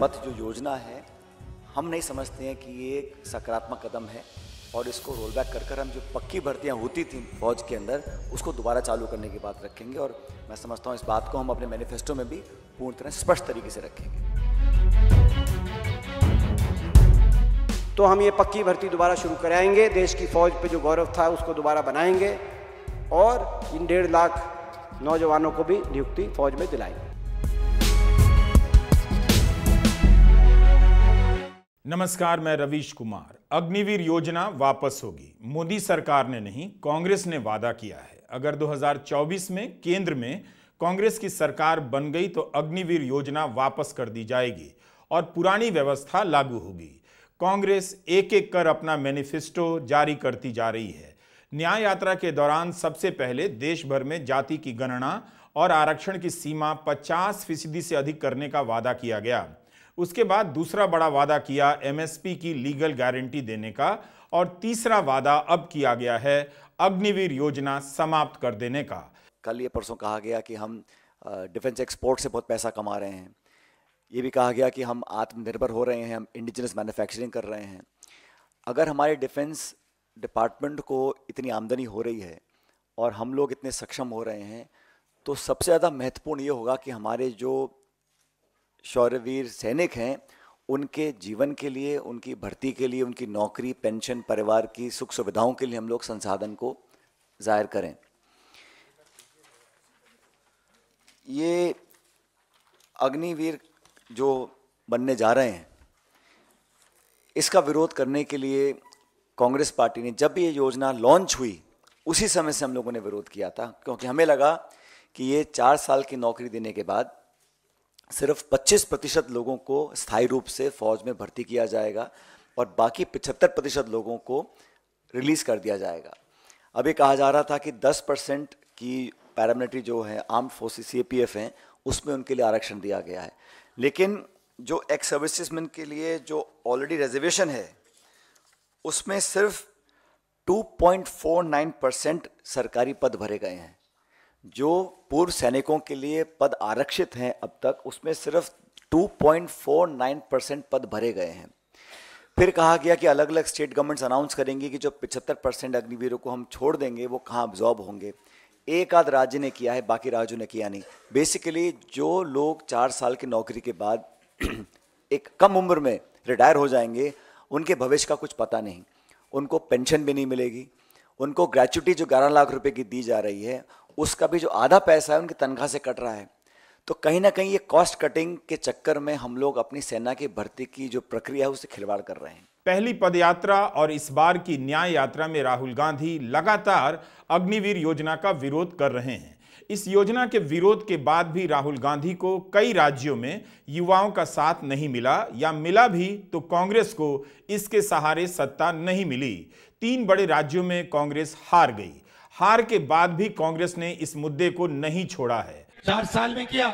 पथ जो योजना है हम नहीं समझते हैं कि ये एक सकारात्मक कदम है और इसको रोल बैक कर कर हम जो पक्की भर्तियाँ होती थी फौज के अंदर उसको दोबारा चालू करने की बात रखेंगे और मैं समझता हूँ इस बात को हम अपने मैनिफेस्टो में भी पूर्ण तरह स्पष्ट तरीके से रखेंगे तो हम ये पक्की भर्ती दोबारा शुरू कराएंगे देश की फौज पे जो गौरव था उसको दोबारा बनाएंगे और इन डेढ़ लाख नौजवानों को भी नियुक्ति फौज में दिलाएंगे नमस्कार मैं रवीश कुमार अग्निवीर योजना वापस होगी मोदी सरकार ने नहीं कांग्रेस ने वादा किया है अगर 2024 में केंद्र में कांग्रेस की सरकार बन गई तो अग्निवीर योजना वापस कर दी जाएगी और पुरानी व्यवस्था लागू होगी कांग्रेस एक एक कर अपना मैनिफेस्टो जारी करती जा रही है न्याय यात्रा के दौरान सबसे पहले देश भर में जाति की गणना और आरक्षण की सीमा 50 फीसदी से अधिक करने का वादा किया गया उसके बाद दूसरा बड़ा वादा किया एमएसपी की लीगल गारंटी देने का और तीसरा वादा अब किया गया है अग्निवीर योजना समाप्त कर देने का कल ये परसों कहा गया कि हम डिफेंस एक्सपोर्ट से बहुत पैसा कमा रहे हैं ये भी कहा गया कि हम आत्मनिर्भर हो रहे हैं हम इंडिजिनस मैन्युफैक्चरिंग कर रहे हैं अगर हमारे डिफेंस डिपार्टमेंट को इतनी आमदनी हो रही है और हम लोग इतने सक्षम हो रहे हैं तो सबसे ज़्यादा महत्वपूर्ण ये होगा कि हमारे जो शौर्यवीर सैनिक हैं उनके जीवन के लिए उनकी भर्ती के लिए उनकी नौकरी पेंशन परिवार की सुख सुविधाओं के लिए हम लोग संसाधन को जाहिर करें ये अग्निवीर जो बनने जा रहे हैं इसका विरोध करने के लिए कांग्रेस पार्टी ने जब भी ये योजना लॉन्च हुई उसी समय से हम लोगों ने विरोध किया था क्योंकि हमें लगा कि ये चार साल की नौकरी देने के बाद सिर्फ 25 प्रतिशत लोगों को स्थायी रूप से फौज में भर्ती किया जाएगा और बाकी 75 प्रतिशत लोगों को रिलीज़ कर दिया जाएगा अब ये कहा जा रहा था कि 10 परसेंट की पैरामिलिट्री जो है आर्म फोर्सेस सी हैं उसमें उनके लिए आरक्षण दिया गया है लेकिन जो एक्स सर्विसमैन के लिए जो ऑलरेडी रिजर्वेशन है उसमें सिर्फ 2.49 परसेंट सरकारी पद भरे गए हैं जो पूर्व सैनिकों के लिए पद आरक्षित हैं अब तक उसमें सिर्फ 2.49 परसेंट पद भरे गए हैं फिर कहा गया कि अलग अलग स्टेट गवर्नमेंट्स अनाउंस करेंगी कि जो 75 परसेंट अग्निवीरों को हम छोड़ देंगे वो कहाँ ऑब्जॉर्ब होंगे एक आध राज्य ने किया है बाकी राज्यों ने किया नहीं बेसिकली जो लोग चार साल की नौकरी के बाद एक कम उम्र में रिटायर हो जाएंगे उनके भविष्य का कुछ पता नहीं उनको पेंशन भी नहीं मिलेगी उनको ग्रेचुटी जो ग्यारह लाख रुपए की दी जा रही है उसका भी जो आधा पैसा है उनकी तनख्वाह से कट रहा है तो कहीं ना कहीं ये कॉस्ट कटिंग के चक्कर में हम लोग अपनी सेना की भर्ती की जो प्रक्रिया है उसे खिलवाड़ कर रहे हैं पहली पदयात्रा और इस बार की न्याय यात्रा में राहुल गांधी लगातार अग्निवीर योजना का विरोध कर रहे हैं इस योजना के विरोध के बाद भी राहुल गांधी को कई राज्यों में युवाओं का साथ नहीं मिला या मिला भी तो कांग्रेस को इसके सहारे सत्ता नहीं मिली तीन बड़े राज्यों में कांग्रेस हार गई हार के बाद भी कांग्रेस ने इस मुद्दे को नहीं छोड़ा है चार साल में किया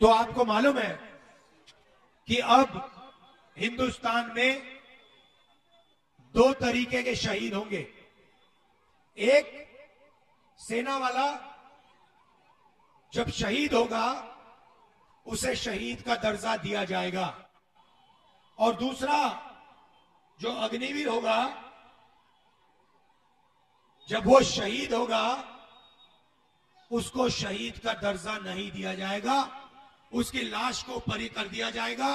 तो आपको मालूम है कि अब हिंदुस्तान में दो तरीके के शहीद होंगे एक सेना वाला जब शहीद होगा उसे शहीद का दर्जा दिया जाएगा और दूसरा जो अग्निवीर होगा जब वो शहीद होगा उसको शहीद का दर्जा नहीं दिया जाएगा उसकी लाश को परी कर दिया जाएगा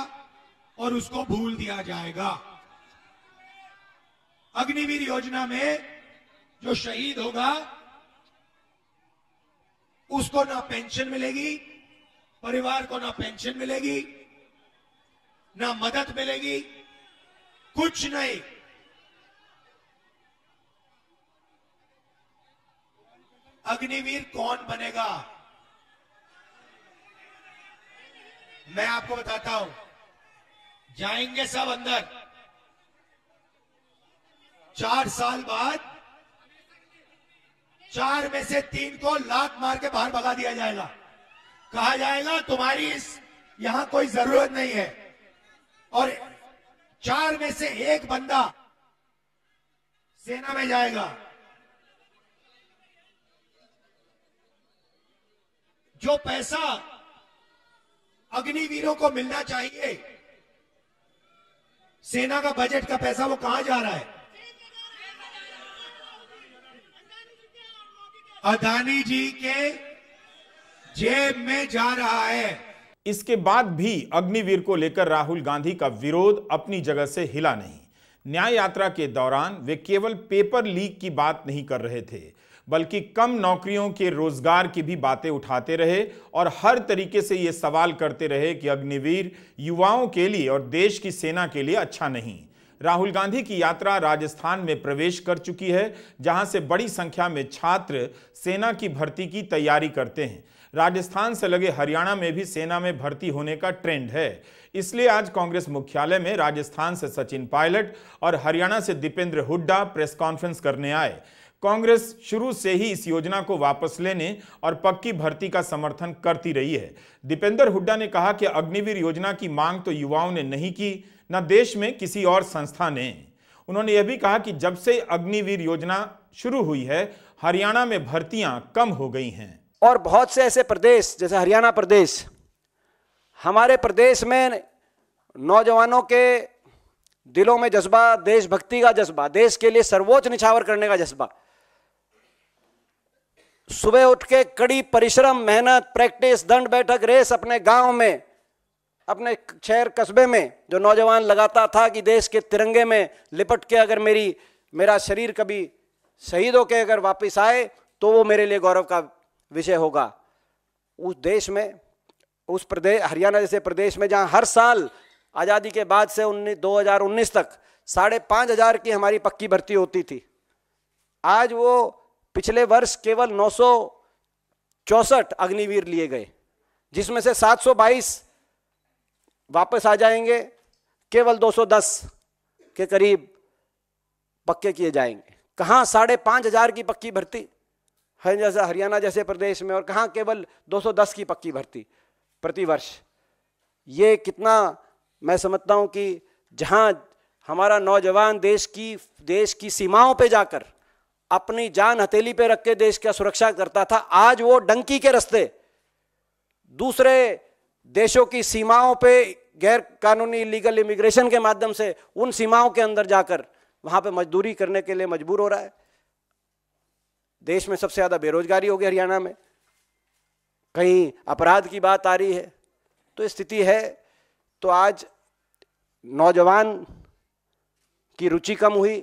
और उसको भूल दिया जाएगा अग्निवीर योजना में जो शहीद होगा उसको ना पेंशन मिलेगी परिवार को ना पेंशन मिलेगी ना मदद मिलेगी कुछ नहीं अग्निवीर कौन बनेगा मैं आपको बताता हूं जाएंगे सब अंदर चार साल बाद चार में से तीन को लात मार के बाहर भगा दिया जाएगा कहा जाएगा तुम्हारी इस यहां कोई जरूरत नहीं है और चार में से एक बंदा सेना में जाएगा जो पैसा अग्निवीरों को मिलना चाहिए सेना का बजट का पैसा वो कहां जा रहा है अदानी जी के जेब में जा रहा है इसके बाद भी अग्निवीर को लेकर राहुल गांधी का विरोध अपनी जगह से हिला नहीं न्याय यात्रा के दौरान वे केवल पेपर लीक की बात नहीं कर रहे थे बल्कि कम नौकरियों के रोजगार की भी बातें उठाते रहे और हर तरीके से ये सवाल करते रहे कि अग्निवीर युवाओं के लिए और देश की सेना के लिए अच्छा नहीं राहुल गांधी की यात्रा राजस्थान में प्रवेश कर चुकी है जहां से बड़ी संख्या में छात्र सेना की भर्ती की तैयारी करते हैं राजस्थान से लगे हरियाणा में भी सेना में भर्ती होने का ट्रेंड है इसलिए आज कांग्रेस मुख्यालय में राजस्थान से सचिन पायलट और हरियाणा से दीपेंद्र हुड्डा प्रेस कॉन्फ्रेंस करने आए कांग्रेस शुरू से ही इस योजना को वापस लेने और पक्की भर्ती का समर्थन करती रही है दीपेंद्र हुड्डा ने कहा कि अग्निवीर योजना की मांग तो युवाओं ने नहीं की न देश में किसी और संस्था ने उन्होंने यह भी कहा कि जब से अग्निवीर योजना शुरू हुई है हरियाणा में भर्तियां कम हो गई हैं और बहुत से ऐसे प्रदेश जैसे हरियाणा प्रदेश हमारे प्रदेश में नौजवानों के दिलों में जज्बा देशभक्ति का जज्बा देश के लिए सर्वोच्च निछावर करने का जज्बा सुबह उठ के कड़ी परिश्रम मेहनत प्रैक्टिस दंड बैठक रेस अपने गांव में अपने शहर कस्बे में जो नौजवान लगाता था कि देश के तिरंगे में लिपट के अगर मेरी मेरा शरीर कभी शहीद होकर अगर वापस आए तो वो मेरे लिए गौरव का विषय होगा उस देश में उस प्रदेश हरियाणा जैसे प्रदेश में जहाँ हर साल आज़ादी के बाद से उन्नीस दो हज़ार उन्नीस तक साढ़े पाँच हज़ार की हमारी पक्की भर्ती होती थी आज वो पिछले वर्ष केवल नौ अग्निवीर लिए गए जिसमें से 722 वापस आ जाएंगे केवल 210 के करीब पक्के किए जाएंगे कहाँ साढ़े पाँच हजार की पक्की भर्ती है जैसे हरियाणा जैसे प्रदेश में और कहाँ केवल 210 की पक्की भर्ती प्रतिवर्ष ये कितना मैं समझता हूँ कि जहाँ हमारा नौजवान देश की देश की सीमाओं पे जाकर अपनी जान हथेली पे रख के देश का सुरक्षा करता था आज वो डंकी के रस्ते दूसरे देशों की सीमाओं पे गैर कानूनी लीगल इमिग्रेशन के माध्यम से उन सीमाओं के अंदर जाकर वहां पे मजदूरी करने के लिए मजबूर हो रहा है देश में सबसे ज़्यादा बेरोजगारी होगी हरियाणा में कहीं अपराध की बात आ रही है तो स्थिति है तो आज नौजवान की रुचि कम हुई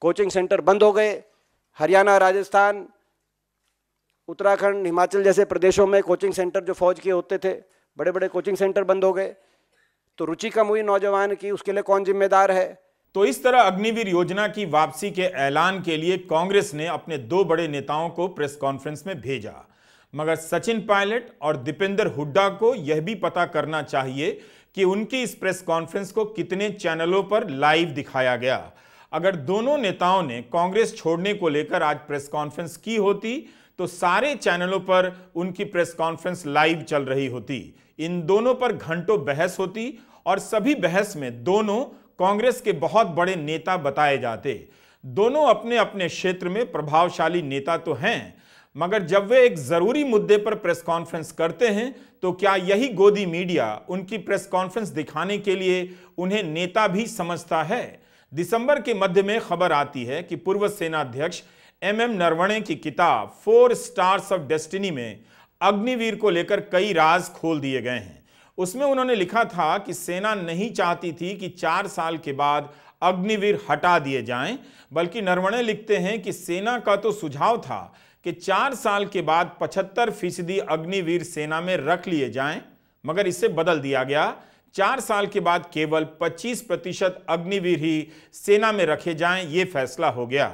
कोचिंग सेंटर बंद हो गए हरियाणा राजस्थान उत्तराखंड हिमाचल जैसे प्रदेशों में कोचिंग सेंटर जो फौज के होते थे बड़े बड़े कोचिंग सेंटर बंद हो गए तो रुचि कम हुई नौजवान की उसके लिए कौन जिम्मेदार है तो इस तरह अग्निवीर योजना की वापसी के ऐलान के लिए कांग्रेस ने अपने दो बड़े नेताओं को प्रेस कॉन्फ्रेंस में भेजा मगर सचिन पायलट और दीपेंद्र हुड्डा को यह भी पता करना चाहिए कि उनकी इस प्रेस कॉन्फ्रेंस को कितने चैनलों पर लाइव दिखाया गया अगर दोनों नेताओं ने कांग्रेस छोड़ने को लेकर आज प्रेस कॉन्फ्रेंस की होती तो सारे चैनलों पर उनकी प्रेस कॉन्फ्रेंस लाइव चल रही होती इन दोनों पर घंटों बहस होती और सभी बहस में दोनों कांग्रेस के बहुत बड़े नेता बताए जाते दोनों अपने अपने क्षेत्र में प्रभावशाली नेता तो हैं मगर जब वे एक ज़रूरी मुद्दे पर प्रेस कॉन्फ्रेंस करते हैं तो क्या यही गोदी मीडिया उनकी प्रेस कॉन्फ्रेंस दिखाने के लिए उन्हें नेता भी समझता है दिसंबर के मध्य में खबर आती है कि पूर्व सेनाध्यक्ष एम एम नरवणे की किताब फोर स्टार्स ऑफ डेस्टिनी में अग्निवीर को लेकर कई राज खोल दिए गए हैं उसमें उन्होंने लिखा था कि सेना नहीं चाहती थी कि चार साल के बाद अग्निवीर हटा दिए जाएं, बल्कि नरवणे लिखते हैं कि सेना का तो सुझाव था कि चार साल के बाद पचहत्तर फीसदी अग्निवीर सेना में रख लिए जाएं, मगर इसे बदल दिया गया चार साल के बाद केवल 25 प्रतिशत अग्निवीर ही सेना में रखे जाएं ये फैसला हो गया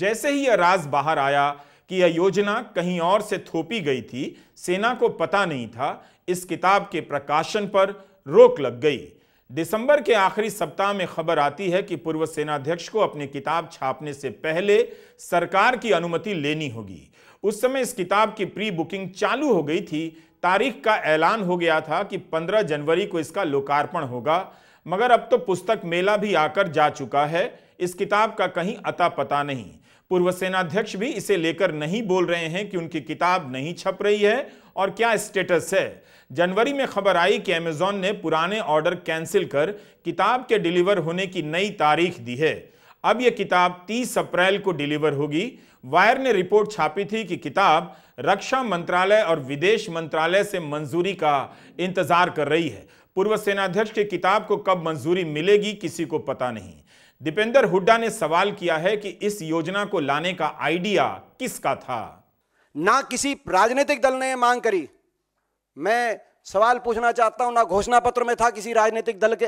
जैसे ही यह राज बाहर आया कि यह योजना कहीं और से थोपी गई थी सेना को पता नहीं था इस किताब के प्रकाशन पर रोक लग गई दिसंबर के आखिरी सप्ताह में खबर आती है कि पूर्व सेनाध्यक्ष को अपनी किताब छापने से पहले सरकार की अनुमति लेनी होगी उस समय इस किताब की प्री बुकिंग चालू हो गई थी तारीख का ऐलान हो गया था कि 15 जनवरी को इसका लोकार्पण होगा मगर अब तो पुस्तक मेला भी आकर जा चुका है इस किताब का कहीं अता पता नहीं पूर्व सेनाध्यक्ष भी इसे लेकर नहीं बोल रहे हैं कि उनकी किताब नहीं छप रही है और क्या स्टेटस है जनवरी में खबर आई कि अमेजॉन ने पुराने ऑर्डर कैंसिल कर किताब के डिलीवर होने की नई तारीख दी है अब यह किताब 30 अप्रैल को डिलीवर होगी वायर ने रिपोर्ट छापी थी कि किताब रक्षा मंत्रालय और विदेश मंत्रालय से मंजूरी का इंतजार कर रही है पूर्व सेनाध्यक्ष की किताब को कब मंजूरी मिलेगी किसी को पता नहीं दीपेंद्र हुड्डा ने सवाल किया है कि इस योजना को लाने का आइडिया किसका था ना किसी राजनीतिक दल ने मांग करी मैं सवाल पूछना चाहता हूं ना घोषणा पत्र में था किसी राजनीतिक दल के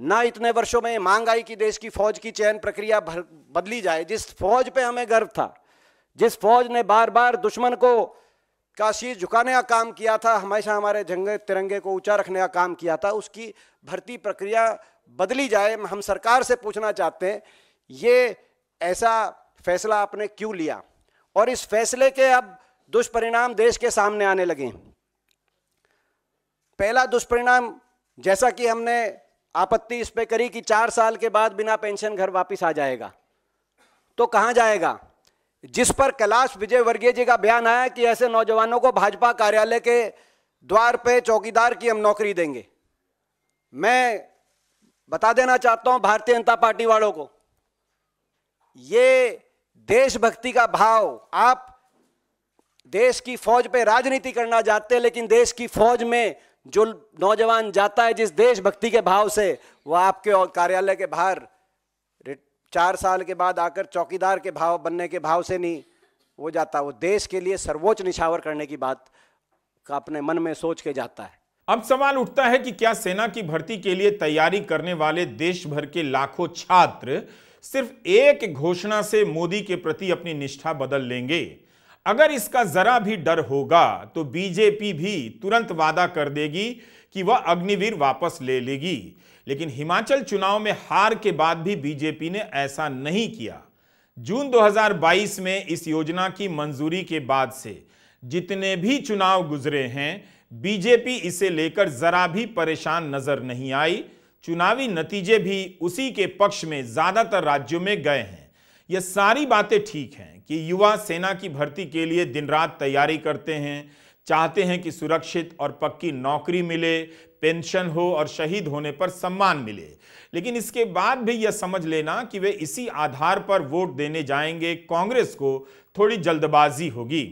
ना इतने वर्षों में मांग आई कि देश की फौज की चयन प्रक्रिया बदली जाए जिस फौज पे हमें गर्व था जिस फौज ने बार बार दुश्मन को का झुकाने का काम किया था हमेशा हमारे झंगे तिरंगे को ऊंचा रखने का काम किया था उसकी भर्ती प्रक्रिया बदली जाए हम सरकार से पूछना चाहते हैं ये ऐसा फैसला आपने क्यों लिया और इस फैसले के अब दुष्परिणाम देश के सामने आने लगे पहला दुष्परिणाम जैसा कि हमने आपत्ति इस पे करी कि चार साल के बाद बिना पेंशन घर वापस आ जाएगा तो कहां जाएगा जिस पर कैलाश विजय वर्गीय जी का बयान आया कि ऐसे नौजवानों को भाजपा कार्यालय के द्वार पे चौकीदार की हम नौकरी देंगे मैं बता देना चाहता हूं भारतीय जनता पार्टी वालों को ये देशभक्ति का भाव आप देश की फौज पे राजनीति करना चाहते हैं लेकिन देश की फौज में जो नौजवान जाता है जिस देशभक्ति के भाव से वह आपके और कार्यालय के बाहर चार साल के बाद आकर चौकीदार के भाव बनने के भाव से नहीं वो जाता वो देश के लिए सर्वोच्च निछावर करने की बात का अपने मन में सोच के जाता है अब सवाल उठता है कि क्या सेना की भर्ती के लिए तैयारी करने वाले देश भर के लाखों छात्र सिर्फ एक घोषणा से मोदी के प्रति अपनी निष्ठा बदल लेंगे अगर इसका जरा भी डर होगा तो बीजेपी भी तुरंत वादा कर देगी कि वह अग्निवीर वापस ले लेगी लेकिन हिमाचल चुनाव में हार के बाद भी बीजेपी ने ऐसा नहीं किया जून 2022 में इस योजना की मंजूरी के बाद से जितने भी चुनाव गुजरे हैं बीजेपी इसे लेकर जरा भी परेशान नजर नहीं आई चुनावी नतीजे भी उसी के पक्ष में ज्यादातर राज्यों में गए हैं यह सारी बातें ठीक हैं कि युवा सेना की भर्ती के लिए दिन रात तैयारी करते हैं चाहते हैं कि सुरक्षित और पक्की नौकरी मिले पेंशन हो और शहीद होने पर सम्मान मिले लेकिन इसके बाद भी यह समझ लेना कि वे इसी आधार पर वोट देने जाएंगे कांग्रेस को थोड़ी जल्दबाजी होगी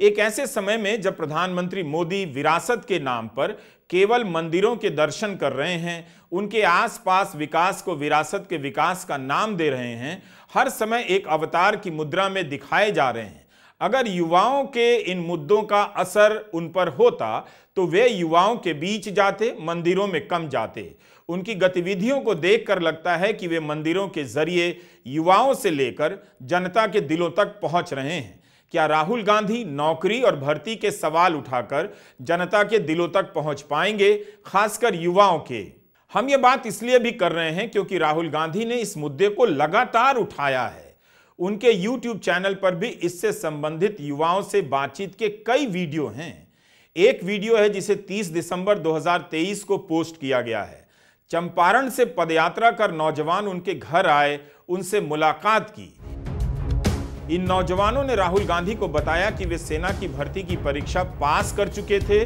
एक ऐसे समय में जब प्रधानमंत्री मोदी विरासत के नाम पर केवल मंदिरों के दर्शन कर रहे हैं उनके आसपास विकास को विरासत के विकास का नाम दे रहे हैं हर समय एक अवतार की मुद्रा में दिखाए जा रहे हैं अगर युवाओं के इन मुद्दों का असर उन पर होता तो वे युवाओं के बीच जाते मंदिरों में कम जाते उनकी गतिविधियों को देखकर लगता है कि वे मंदिरों के जरिए युवाओं से लेकर जनता के दिलों तक पहुंच रहे हैं क्या राहुल गांधी नौकरी और भर्ती के सवाल उठाकर जनता के दिलों तक पहुंच पाएंगे खासकर युवाओं के हम ये बात इसलिए भी कर रहे हैं क्योंकि राहुल गांधी ने इस मुद्दे को लगातार उठाया है उनके YouTube चैनल पर भी इससे संबंधित युवाओं से बातचीत के कई वीडियो हैं एक वीडियो है जिसे 30 दिसंबर 2023 को पोस्ट किया गया है चंपारण से पदयात्रा कर नौजवान उनके घर आए उनसे मुलाकात की इन नौजवानों ने राहुल गांधी को बताया कि वे सेना की भर्ती की परीक्षा पास कर चुके थे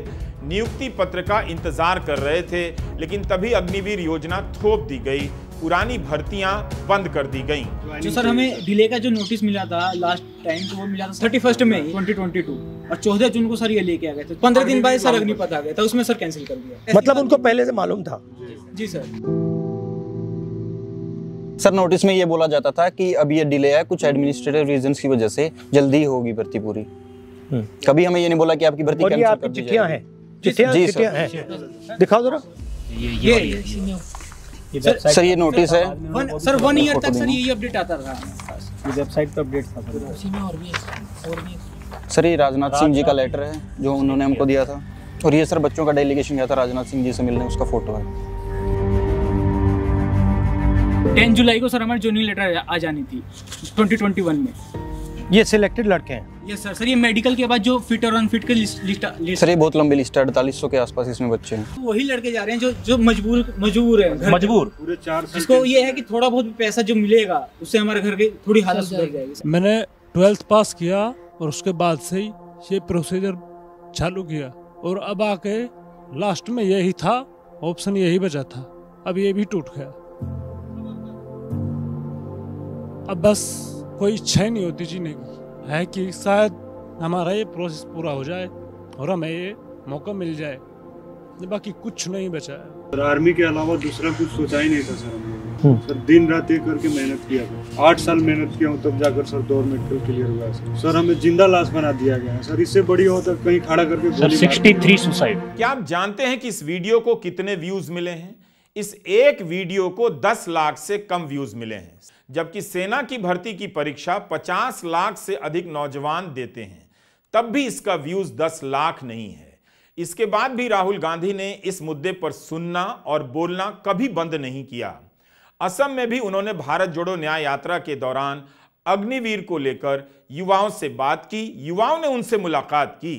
नियुक्ति पत्र का इंतजार कर रहे थे लेकिन तभी अग्निवीर योजना थोप दी गई पुरानी भर्तियां बंद कर दी गई जो तो सर हमें डिले का जो नोटिस मिला था लास्ट टाइम तो वो मिला था थर्टी फर्स्ट में ट्वेंटी ट्वेंटी टू और चौदह जून को सर ये लेके आ गए थे पंद्रह दिन बाद सर अग्निपथ आ गया था उसमें सर कैंसिल कर दिया मतलब उनको पहले से मालूम था जी सर सर नोटिस में ये बोला जाता था कि अब ये डिले है कुछ एडमिनिस्ट्रेटिव रीजन की वजह से जल्दी होगी भर्ती पूरी हम्म। कभी हमें ये नहीं बोला कि आपकी भर्ती कैंसिल कर दी जाएगी जी सर दिखाओ जरा ये सर, ये नोटिस है सर वन ईयर तक सर यही अपडेट आता रहा ये वेबसाइट पर अपडेट था और भी और भी सर ये राजनाथ सिंह जी का लेटर है जो उन्होंने हमको दिया था और ये सर बच्चों का डेलीगेशन गया था राजनाथ सिंह जी से मिलने उसका फोटो है टेन जुलाई को सर हमारी जूनियर लेटर आ जानी थी 2021 में ये सिलेक्टेड लड़के हैं ये सर सर ये मेडिकल के बाद जो फिट और अनफिट के लिस्ट, लिस्ट, सर ये बहुत लंबी लिस्ट है अड़तालीस सौ के आसपास इसमें बच्चे हैं तो वही लड़के जा रहे हैं जो जो मजबूर मजबूर है मजबूर पूरे चार इसको ये है कि थोड़ा बहुत पैसा जो मिलेगा उससे हमारे घर की थोड़ी हालत सुधर जाएगी मैंने ट्वेल्थ पास किया और उसके बाद से ही ये प्रोसीजर चालू किया और अब आके लास्ट में यही था ऑप्शन यही बचा था अब ये भी टूट गया अब बस कोई इच्छा ही नहीं होती जीने की है कि शायद हमारा ये प्रोसेस पूरा हो जाए और हमें ये मौका मिल जाए बाकी कुछ नहीं बचा है सर आर्मी के अलावा दूसरा कुछ सोचा ही नहीं था सर हम्म। सर दिन रात एक करके मेहनत किया था आठ साल मेहनत किया हूँ तब जाकर सर दौर मेडिकल क्लियर हुआ सर सर हमें जिंदा लाश बना दिया गया है सर इससे बड़ी हो तो कहीं खड़ा करके सर 63 सुसाइड क्या आप जानते हैं कि इस वीडियो को कितने व्यूज मिले हैं इस एक वीडियो को 10 लाख से कम व्यूज मिले हैं जबकि सेना की भर्ती की परीक्षा 50 लाख से अधिक नौजवान देते हैं तब भी इसका व्यूज 10 लाख नहीं है इसके बाद भी राहुल गांधी ने इस मुद्दे पर सुनना और बोलना कभी बंद नहीं किया असम में भी उन्होंने भारत जोड़ो न्याय यात्रा के दौरान अग्निवीर को लेकर युवाओं से बात की युवाओं ने उनसे मुलाकात की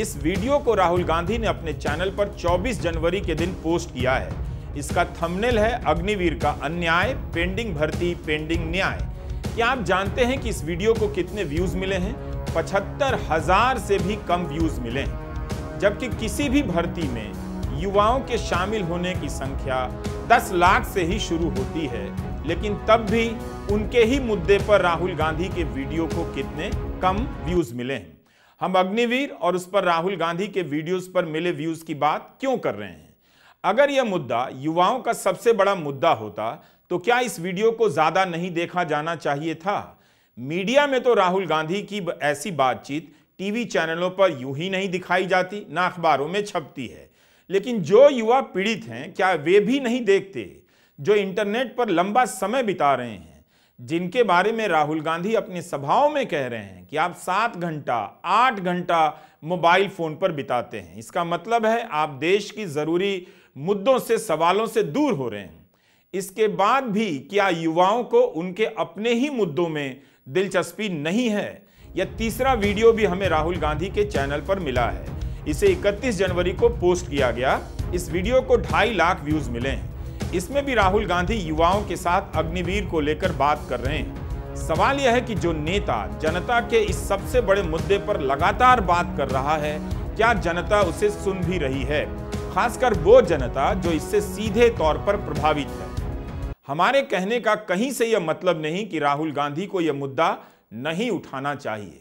इस वीडियो को राहुल गांधी ने अपने चैनल पर 24 जनवरी के दिन पोस्ट किया है इसका थंबनेल है अग्निवीर का अन्याय पेंडिंग भर्ती पेंडिंग न्याय क्या आप जानते हैं कि इस वीडियो को कितने व्यूज मिले हैं पचहत्तर हजार से भी कम व्यूज मिले हैं जबकि किसी भी भर्ती में युवाओं के शामिल होने की संख्या 10 लाख से ही शुरू होती है लेकिन तब भी उनके ही मुद्दे पर राहुल गांधी के वीडियो को कितने कम व्यूज मिले हैं हम अग्निवीर और उस पर राहुल गांधी के वीडियोस पर मिले व्यूज की बात क्यों कर रहे हैं अगर यह मुद्दा युवाओं का सबसे बड़ा मुद्दा होता तो क्या इस वीडियो को ज़्यादा नहीं देखा जाना चाहिए था मीडिया में तो राहुल गांधी की ऐसी बातचीत टीवी चैनलों पर यूं ही नहीं दिखाई जाती ना अखबारों में छपती है लेकिन जो युवा पीड़ित हैं क्या वे भी नहीं देखते जो इंटरनेट पर लंबा समय बिता रहे हैं जिनके बारे में राहुल गांधी अपनी सभाओं में कह रहे हैं कि आप सात घंटा आठ घंटा मोबाइल फोन पर बिताते हैं इसका मतलब है आप देश की ज़रूरी मुद्दों से सवालों से दूर हो रहे हैं इसके बाद भी क्या युवाओं को उनके अपने ही मुद्दों में दिलचस्पी नहीं है यह तीसरा वीडियो भी हमें राहुल गांधी के चैनल पर मिला है इसे 31 जनवरी को पोस्ट किया गया इस वीडियो को ढाई लाख व्यूज मिले हैं इसमें भी राहुल गांधी युवाओं के साथ अग्निवीर को लेकर बात कर रहे हैं सवाल यह है कि जो नेता जनता के इस सबसे बड़े मुद्दे पर लगातार बात कर रहा है क्या जनता उसे सुन भी रही है खासकर वो जनता जो इससे सीधे तौर पर प्रभावित है हमारे कहने का कहीं से यह मतलब नहीं कि राहुल गांधी को यह मुद्दा नहीं उठाना चाहिए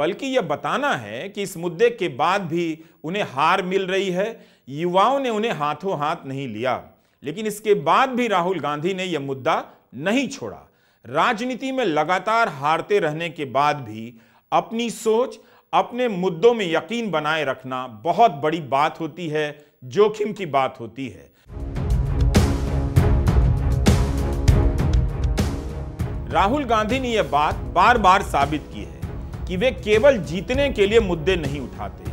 बल्कि यह बताना है कि इस मुद्दे के बाद भी उन्हें हार मिल रही है युवाओं ने उन्हें हाथों हाथ नहीं लिया लेकिन इसके बाद भी राहुल गांधी ने यह मुद्दा नहीं छोड़ा राजनीति में लगातार हारते रहने के बाद भी अपनी सोच अपने मुद्दों में यकीन बनाए रखना बहुत बड़ी बात होती है जोखिम की बात होती है राहुल गांधी ने यह बात बार बार साबित की है कि वे केवल जीतने के लिए मुद्दे नहीं उठाते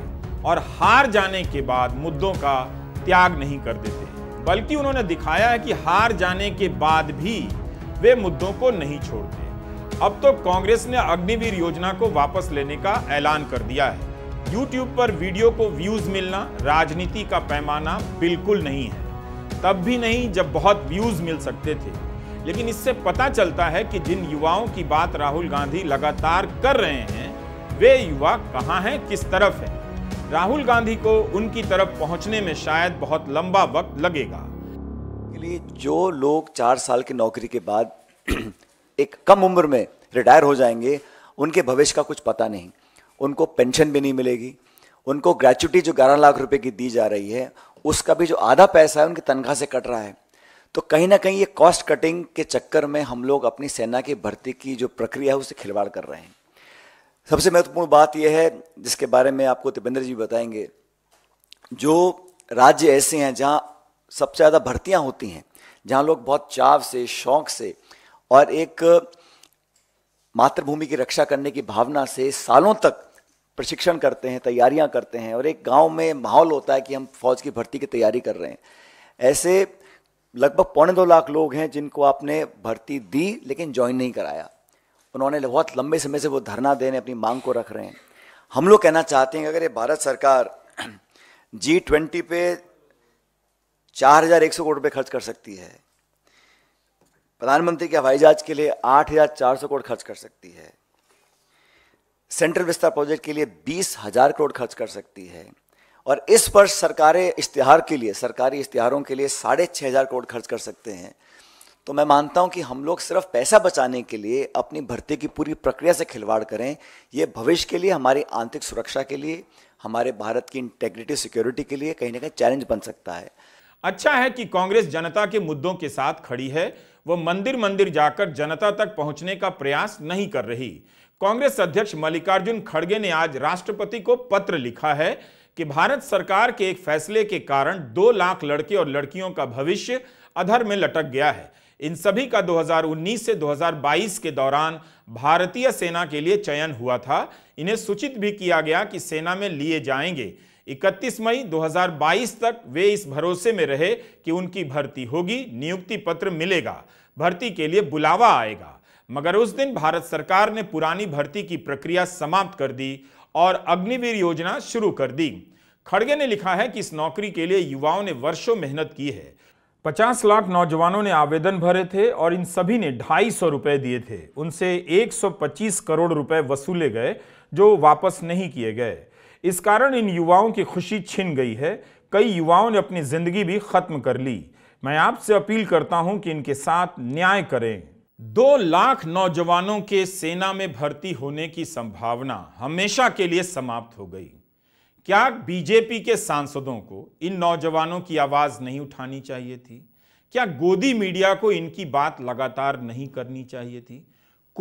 और हार जाने के बाद मुद्दों का त्याग नहीं कर देते बल्कि उन्होंने दिखाया है कि हार जाने के बाद भी वे मुद्दों को नहीं छोड़ते अब तो कांग्रेस ने अग्निवीर योजना को वापस लेने का ऐलान कर दिया है यूट्यूब पर वीडियो को व्यूज मिलना राजनीति का पैमाना बिल्कुल नहीं है तब भी नहीं जब बहुत व्यूज मिल सकते थे लेकिन इससे पता चलता है कि जिन युवाओं की बात राहुल गांधी लगातार कर रहे हैं वे युवा कहाँ हैं किस तरफ हैं राहुल गांधी को उनकी तरफ पहुंचने में शायद बहुत लंबा वक्त लगेगा के लिए जो लोग चार साल की नौकरी के बाद एक कम उम्र में रिटायर हो जाएंगे उनके भविष्य का कुछ पता नहीं उनको पेंशन भी नहीं मिलेगी उनको ग्रेचुटी जो ग्यारह लाख रुपए की दी जा रही है उसका भी जो आधा पैसा है उनकी तनख्वाह से कट रहा है तो कहीं ना कहीं ये कॉस्ट कटिंग के चक्कर में हम लोग अपनी सेना की भर्ती की जो प्रक्रिया है उससे खिलवाड़ कर रहे हैं सबसे महत्वपूर्ण बात यह है जिसके बारे में आपको तिपेंद्र जी बताएंगे जो राज्य ऐसे हैं जहाँ सबसे ज़्यादा भर्तियाँ होती हैं जहाँ लोग बहुत चाव से शौक से और एक मातृभूमि की रक्षा करने की भावना से सालों तक प्रशिक्षण करते हैं तैयारियां करते हैं और एक गांव में माहौल होता है कि हम फौज की भर्ती की तैयारी कर रहे हैं ऐसे लगभग पौने दो लाख लोग हैं जिनको आपने भर्ती दी लेकिन ज्वाइन नहीं कराया उन्होंने बहुत लंबे समय से वो धरना देने अपनी मांग को रख रहे हैं हम लोग कहना चाहते हैं कि अगर ये भारत सरकार जी ट्वेंटी पे चार हज़ार एक सौ करोड़ रुपये खर्च कर सकती है प्रधानमंत्री के हवाई जहाज के लिए आठ हज़ार चार सौ करोड़ खर्च कर सकती है सेंट्रल विस्तार प्रोजेक्ट के लिए बीस हजार करोड़ खर्च कर सकती है और इस वर्ष सरकारें इश्तिहार के लिए सरकारी इश्तिहारों के लिए साढ़े छः हज़ार करोड़ खर्च कर सकते हैं तो मैं मानता हूं कि हम लोग सिर्फ पैसा बचाने के लिए अपनी भर्ती की पूरी प्रक्रिया से खिलवाड़ करें ये भविष्य के लिए हमारी आंतरिक सुरक्षा के लिए हमारे भारत की इंटेग्रिटी सिक्योरिटी के लिए कहीं ना कहीं चैलेंज बन सकता है अच्छा है कि कांग्रेस जनता के मुद्दों के साथ खड़ी है वो मंदिर मंदिर जाकर जनता तक पहुंचने का प्रयास नहीं कर रही कांग्रेस अध्यक्ष मल्लिकार्जुन खड़गे ने आज राष्ट्रपति को पत्र लिखा है कि भारत सरकार के एक फैसले के कारण दो लाख लड़के और लड़कियों का भविष्य अधर में लटक गया है इन सभी का 2019 से 2022 के दौरान भारतीय सेना के लिए चयन हुआ था इन्हें सूचित भी किया गया कि सेना में लिए जाएंगे 31 मई 2022 तक वे इस भरोसे में रहे कि उनकी भर्ती होगी नियुक्ति पत्र मिलेगा भर्ती के लिए बुलावा आएगा मगर उस दिन भारत सरकार ने पुरानी भर्ती की प्रक्रिया समाप्त कर दी और अग्निवीर योजना शुरू कर दी खड़गे ने लिखा है कि इस नौकरी के लिए युवाओं ने वर्षों मेहनत की है 50 लाख नौजवानों ने आवेदन भरे थे और इन सभी ने ढाई सौ रुपये दिए थे उनसे 125 करोड़ रुपए वसूले गए जो वापस नहीं किए गए इस कारण इन युवाओं की खुशी छिन गई है कई युवाओं ने अपनी जिंदगी भी खत्म कर ली मैं आपसे अपील करता हूं कि इनके साथ न्याय करें दो लाख नौजवानों के सेना में भर्ती होने की संभावना हमेशा के लिए समाप्त हो गई क्या बीजेपी के सांसदों को इन नौजवानों की आवाज नहीं उठानी चाहिए थी क्या गोदी मीडिया को इनकी बात लगातार नहीं करनी चाहिए थी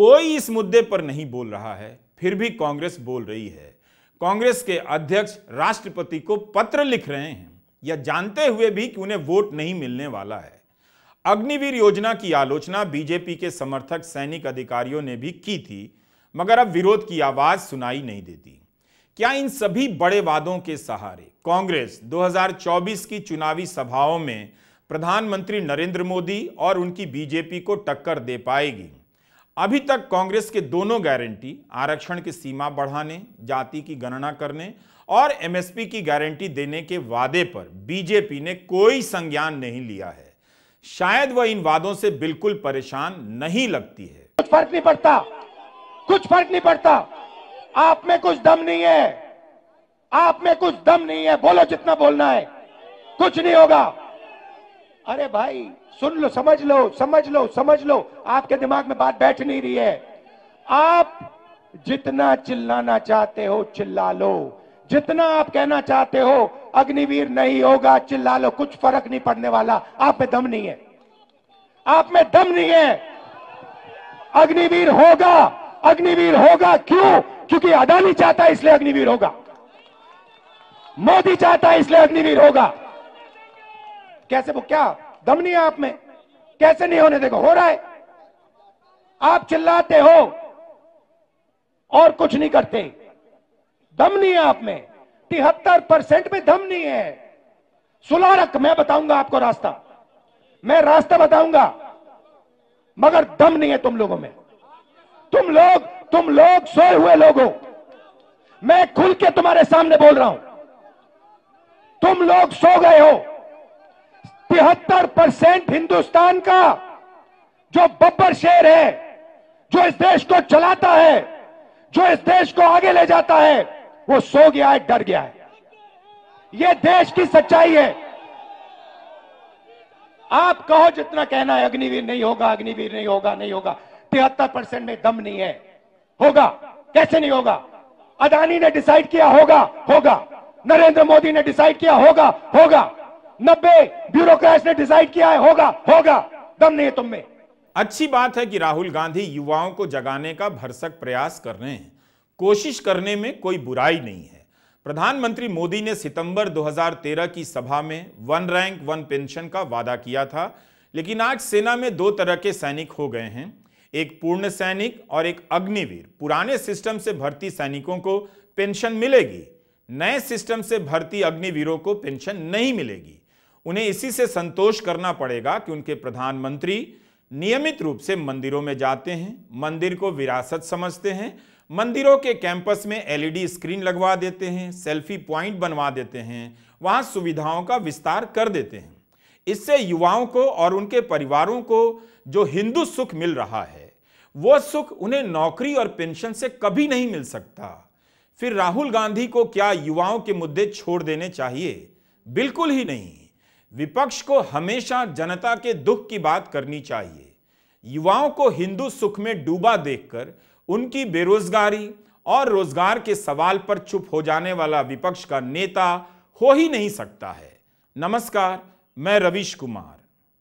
कोई इस मुद्दे पर नहीं बोल रहा है फिर भी कांग्रेस बोल रही है कांग्रेस के अध्यक्ष राष्ट्रपति को पत्र लिख रहे हैं या जानते हुए भी कि उन्हें वोट नहीं मिलने वाला है अग्निवीर योजना की आलोचना बीजेपी के समर्थक सैनिक अधिकारियों ने भी की थी मगर अब विरोध की आवाज सुनाई नहीं देती क्या इन सभी बड़े वादों के सहारे कांग्रेस 2024 की चुनावी सभाओं में प्रधानमंत्री नरेंद्र मोदी और उनकी बीजेपी को टक्कर दे पाएगी अभी तक कांग्रेस के दोनों गारंटी आरक्षण की सीमा बढ़ाने जाति की गणना करने और एमएसपी की गारंटी देने के वादे पर बीजेपी ने कोई संज्ञान नहीं लिया है शायद वह इन वादों से बिल्कुल परेशान नहीं लगती है कुछ फर्क नहीं पड़ता कुछ फर्क नहीं पड़ता आप में कुछ दम नहीं है आप में कुछ दम नहीं है बोलो जितना बोलना है कुछ नहीं होगा अरे भाई सुन लो समझ लो समझ लो समझ लो आपके दिमाग में बात बैठ नहीं रही है आप जितना चिल्लाना चाहते हो चिल्ला लो जितना आप कहना चाहते हो अग्निवीर नहीं होगा चिल्ला लो कुछ फर्क नहीं पड़ने वाला आप में दम नहीं है आप में दम नहीं है अग्निवीर होगा अग्निवीर होगा क्यों क्योंकि अडानी चाहता है इसलिए अग्निवीर होगा मोदी चाहता है इसलिए अग्निवीर होगा कैसे वो क्या दम नहीं है आप में कैसे नहीं होने देखो हो रहा है आप चिल्लाते हो और कुछ नहीं करते दम नहीं है आप में तिहत्तर परसेंट में दम नहीं है सुला रख मैं बताऊंगा आपको रास्ता मैं रास्ता बताऊंगा मगर दम नहीं है तुम लोगों में तुम लोग तुम लोग सोए हुए हो मैं खुल के तुम्हारे सामने बोल रहा हूं तुम लोग सो गए हो तिहत्तर परसेंट हिंदुस्तान का जो बब्बर शेर है जो इस देश को चलाता है जो इस देश को आगे ले जाता है वो सो गया है डर गया है ये देश की सच्चाई है आप कहो जितना कहना है अग्निवीर नहीं होगा अग्निवीर नहीं होगा नहीं होगा तिहत्तर परसेंट में दम नहीं है होगा कैसे नहीं होगा अदानी ने डिसाइड किया होगा होगा नरेंद्र मोदी ने डिसाइड किया होगा होगा नब्बे ब्यूरोक्रेट ने डिसाइड किया है होगा होगा दम नहीं है तुम में अच्छी बात है कि राहुल गांधी युवाओं को जगाने का भरसक प्रयास कर रहे हैं कोशिश करने में कोई बुराई नहीं है प्रधानमंत्री मोदी ने सितंबर 2013 की सभा में वन रैंक वन पेंशन का वादा किया था लेकिन आज सेना में दो तरह के सैनिक हो गए हैं एक पूर्ण सैनिक और एक अग्निवीर पुराने सिस्टम से भर्ती सैनिकों को पेंशन मिलेगी नए सिस्टम से भर्ती अग्निवीरों को पेंशन नहीं मिलेगी उन्हें इसी से संतोष करना पड़ेगा कि उनके प्रधानमंत्री नियमित रूप से मंदिरों में जाते हैं मंदिर को विरासत समझते हैं मंदिरों के कैंपस में एलईडी स्क्रीन लगवा देते हैं सेल्फी पॉइंट बनवा देते हैं वहां सुविधाओं का विस्तार कर देते हैं इससे युवाओं को और उनके परिवारों को जो हिंदू सुख मिल रहा है वो सुख उन्हें नौकरी और पेंशन से कभी नहीं मिल सकता फिर राहुल गांधी को क्या युवाओं के मुद्दे छोड़ देने चाहिए बिल्कुल ही नहीं विपक्ष को हमेशा जनता के दुख की बात करनी चाहिए युवाओं को हिंदू सुख में डूबा देखकर उनकी बेरोजगारी और रोजगार के सवाल पर चुप हो जाने वाला विपक्ष का नेता हो ही नहीं सकता है नमस्कार मैं रवीश कुमार